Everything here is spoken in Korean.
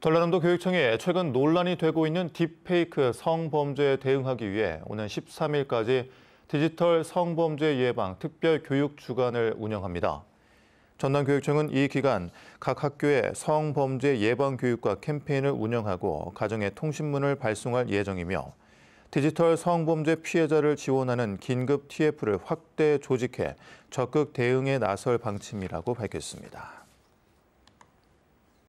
전라남도 교육청이 최근 논란이 되고 있는 딥페이크 성범죄에 대응하기 위해 오는 13일까지 디지털 성범죄 예방 특별 교육 주간을 운영합니다. 전남교육청은 이 기간 각 학교에 성범죄 예방 교육과 캠페인을 운영하고 가정에 통신문을 발송할 예정이며 디지털 성범죄 피해자를 지원하는 긴급 TF를 확대 조직해 적극 대응에 나설 방침이라고 밝혔습니다.